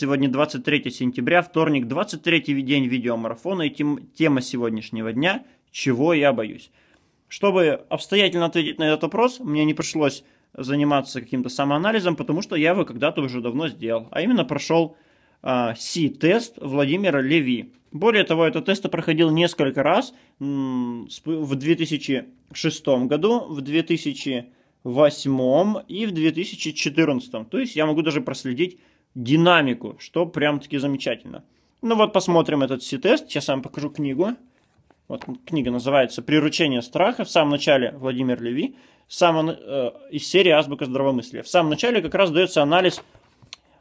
сегодня 23 сентября, вторник, 23 день видеомарафона, и тем, тема сегодняшнего дня «Чего я боюсь?». Чтобы обстоятельно ответить на этот вопрос, мне не пришлось заниматься каким-то самоанализом, потому что я его когда-то уже давно сделал, а именно прошел а, Си-тест Владимира Леви. Более того, этот тест я проходил несколько раз в 2006 году, в 2008 и в 2014. То есть я могу даже проследить динамику, что прям-таки замечательно. Ну вот посмотрим этот C-тест. Сейчас я вам покажу книгу. Вот книга называется «Приручение страха». В самом начале Владимир Леви самом, э, из серии «Азбука здравомыслия». В самом начале как раз дается анализ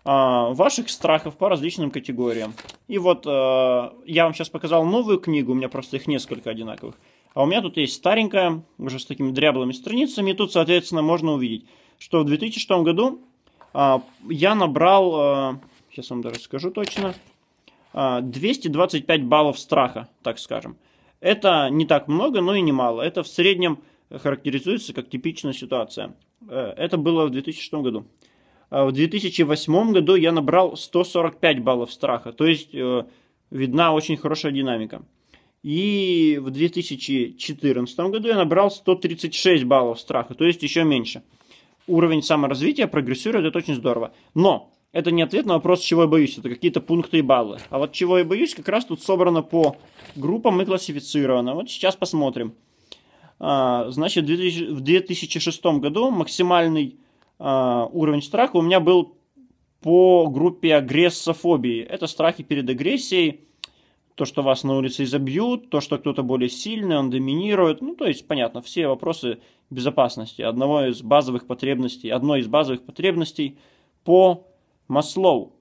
а, ваших страхов по различным категориям. И вот э, я вам сейчас показал новую книгу, у меня просто их несколько одинаковых. А у меня тут есть старенькая, уже с такими дряблыми страницами, и тут, соответственно, можно увидеть, что в 2006 году а, я набрал, сейчас а, вам даже скажу точно, 225 а, баллов страха, так скажем. Это не так много, но и не мало. Это в среднем характеризуется как типичная ситуация. Э, это было в 2006 году. В 2008 году я набрал 145 баллов страха, то есть э, видна очень хорошая динамика. И в 2014 году я набрал 136 баллов страха, то есть еще меньше уровень саморазвития прогрессирует, это очень здорово. Но это не ответ на вопрос, чего я боюсь, это какие-то пункты и баллы. А вот чего я боюсь, как раз тут собрано по группам и классифицировано. Вот сейчас посмотрим. А, значит, в 2006 году максимальный а, уровень страха у меня был по группе агрессофобии. Это страхи перед агрессией, то, что вас на улице изобьют, то, что кто-то более сильный, он доминирует. Ну, то есть, понятно, все вопросы безопасности, одного из базовых потребностей, одной из базовых потребностей по Маслоу.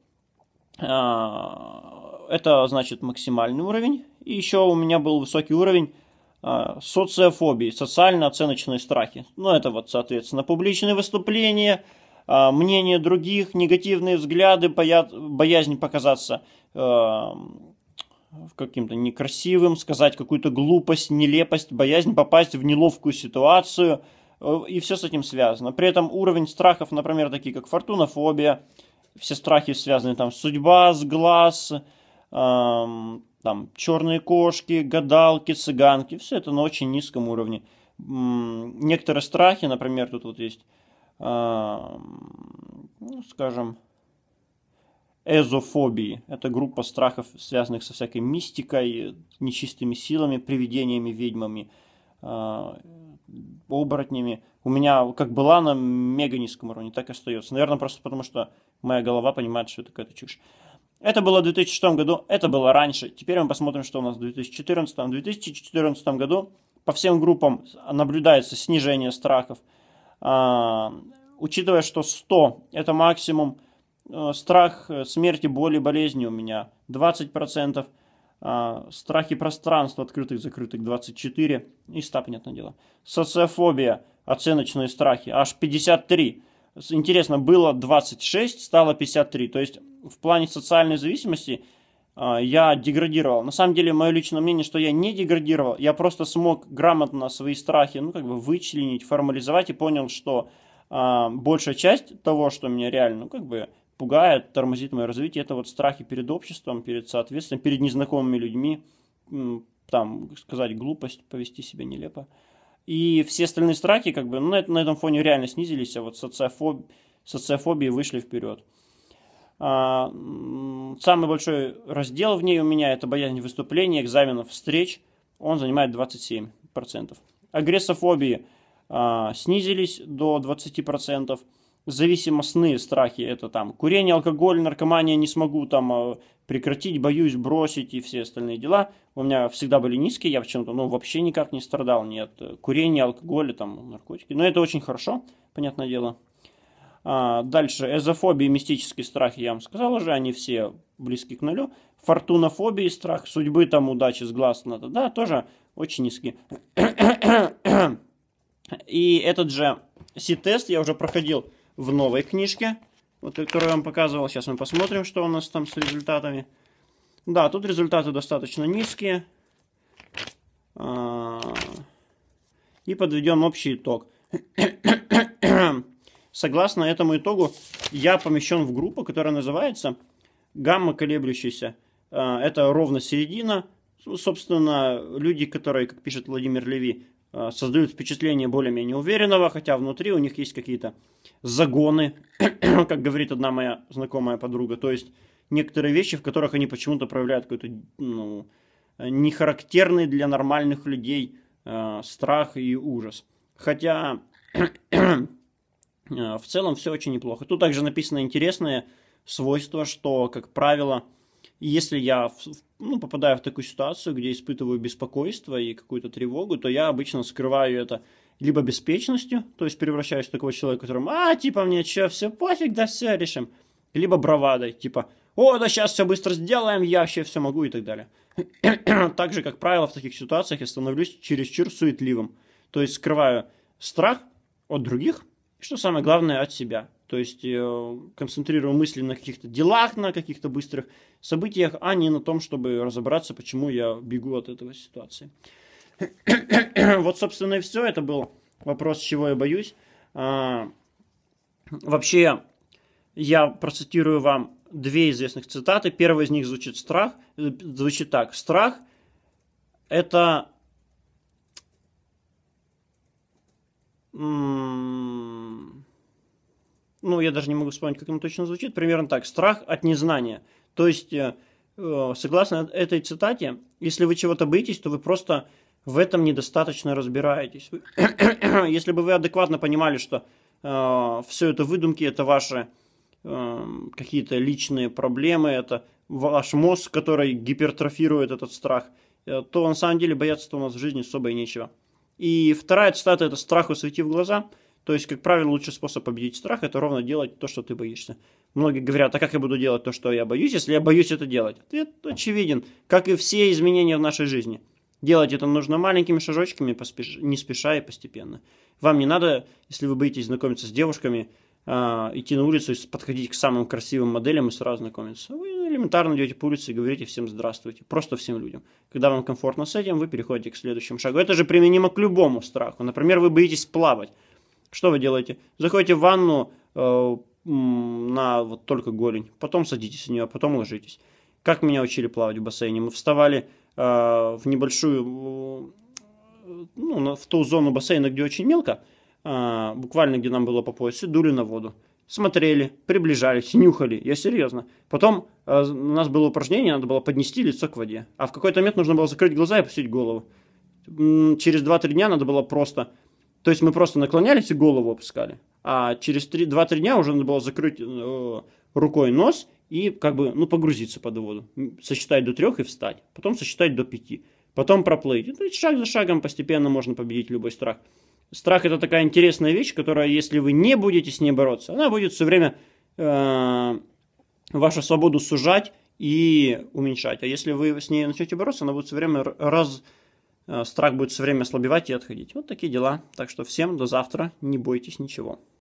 А, это значит максимальный уровень. И еще у меня был высокий уровень а, социофобии, социально-оценочные страхи. Ну, это вот, соответственно, публичные выступления, а, мнение других, негативные взгляды, боязнь показаться каким-то некрасивым, сказать какую-то глупость, нелепость, боязнь попасть в неловкую ситуацию, э, и все с этим связано. При этом уровень страхов, например, такие как фортунофобия, все страхи связаны там судьба, с глаз, эм, там черные кошки, гадалки, цыганки, все это на очень низком уровне. М -м, некоторые страхи, например, тут вот есть, эм, ну, скажем, эзофобии. Это группа страхов, связанных со всякой мистикой, нечистыми силами, привидениями, ведьмами, а, оборотнями. У меня как была на мега низком уровне, так и остается. Наверное, просто потому что моя голова понимает, что это какая-то чушь. Это было в 2006 году, это было раньше. Теперь мы посмотрим, что у нас в 2014. В 2014 году по всем группам наблюдается снижение страхов. А, учитывая, что 100 – это максимум, Э, страх э, смерти, боли, болезни у меня 20%, а, страхи пространства открытых, закрытых 24 и 100, понятное дело. Социофобия, оценочные страхи аж 53. Интересно, было 26, стало 53. То есть в плане социальной зависимости а, я деградировал. На самом деле, мое личное мнение, что я не деградировал, я просто смог грамотно свои страхи, ну, как бы вычленить, формализовать и понял, что а, большая часть того, что меня реально, ну, как бы пугает, тормозит мое развитие, это вот страхи перед обществом, перед соответственно, перед незнакомыми людьми, там, сказать глупость, повести себя нелепо. И все остальные страхи, как бы, ну, на, на этом фоне реально снизились, а вот социофоб... социофобии вышли вперед. А, самый большой раздел в ней у меня – это боязнь выступлений, экзаменов, встреч. Он занимает 27%. Агрессофобии а, снизились до 20% зависимостные страхи, это там курение, алкоголь, наркомания, не смогу там э, прекратить, боюсь бросить и все остальные дела. У меня всегда были низкие, я почему-то ну, вообще никак не страдал ни от э, курения, алкоголя, там, наркотики. Но это очень хорошо, понятное дело. А, дальше, эзофобии, мистический страх, я вам сказал уже, они все близки к нулю. Фортунофобии, страх судьбы, там, удачи, с глаз надо, да, тоже очень низкие. И этот же C-тест я уже проходил в новой книжке, вот, которую я вам показывал. Сейчас мы посмотрим, что у нас там с результатами. Да, тут результаты достаточно низкие. А, и подведем общий итог. Согласно этому итогу, я помещен в группу, которая называется «Гамма колеблющаяся». А, это ровно середина. Собственно, люди, которые, как пишет Владимир Леви, Э, создают впечатление более-менее уверенного, хотя внутри у них есть какие-то загоны, как говорит одна моя знакомая подруга. То есть некоторые вещи, в которых они почему-то проявляют какой-то ну, нехарактерный для нормальных людей э, страх и ужас. Хотя э, в целом все очень неплохо. Тут также написано интересное свойство, что, как правило, и если я ну, попадаю в такую ситуацию, где испытываю беспокойство и какую-то тревогу, то я обычно скрываю это либо беспечностью, то есть превращаюсь в такого человека, которому, а, типа, мне что, все пофиг, да все решим. Либо бравадой, типа, о, да сейчас все быстро сделаем, я вообще все могу и так далее. Также, как правило, в таких ситуациях я становлюсь чересчур суетливым. То есть скрываю страх от других, и, что самое главное, от себя. То есть э, концентрируя мысли на каких-то делах, на каких-то быстрых событиях, а не на том, чтобы разобраться, почему я бегу от этого ситуации. вот, собственно, и все. Это был вопрос, чего я боюсь. А, вообще, я процитирую вам две известных цитаты. Первая из них звучит страх, звучит так. Страх – это м- ну, я даже не могу вспомнить, как оно точно звучит, примерно так, страх от незнания. То есть, э, э, согласно э, этой цитате, если вы чего-то боитесь, то вы просто в этом недостаточно разбираетесь. Если бы вы адекватно понимали, что э, все это выдумки, это ваши э, какие-то личные проблемы, это ваш мозг, который гипертрофирует этот страх, э, то на самом деле бояться-то у нас в жизни особо и нечего. И вторая цитата – это страх свети в глаза», то есть, как правило, лучший способ победить страх – это ровно делать то, что ты боишься. Многие говорят, а как я буду делать то, что я боюсь, если я боюсь это делать? Ответ очевиден, как и все изменения в нашей жизни. Делать это нужно маленькими шажочками, поспеш... не спеша и постепенно. Вам не надо, если вы боитесь знакомиться с девушками, э, идти на улицу и подходить к самым красивым моделям и сразу знакомиться. Вы элементарно идете по улице и говорите всем здравствуйте, просто всем людям. Когда вам комфортно с этим, вы переходите к следующему шагу. Это же применимо к любому страху. Например, вы боитесь плавать. Что вы делаете? Заходите в ванну э, на вот только голень, потом садитесь на нее, а потом ложитесь. Как меня учили плавать в бассейне? Мы вставали э, в небольшую, ну, в ту зону бассейна, где очень мелко, э, буквально где нам было по пояс, и дули на воду. Смотрели, приближались, нюхали, я серьезно. Потом э, у нас было упражнение, надо было поднести лицо к воде. А в какой-то момент нужно было закрыть глаза и опустить голову. Через 2-3 дня надо было просто то есть мы просто наклонялись и голову опускали. А через 2-3 дня уже надо было закрыть э, рукой нос и как бы ну, погрузиться под воду. Сосчитать до трех и встать. Потом сосчитать до пяти, Потом проплыть. То есть ну, шаг за шагом постепенно можно победить любой страх. Страх это такая интересная вещь, которая, если вы не будете с ней бороться, она будет все время э, вашу свободу сужать и уменьшать. А если вы с ней начнете бороться, она будет все время раз, Э, страх будет все время ослабевать и отходить. Вот такие дела. Так что всем до завтра, не бойтесь ничего.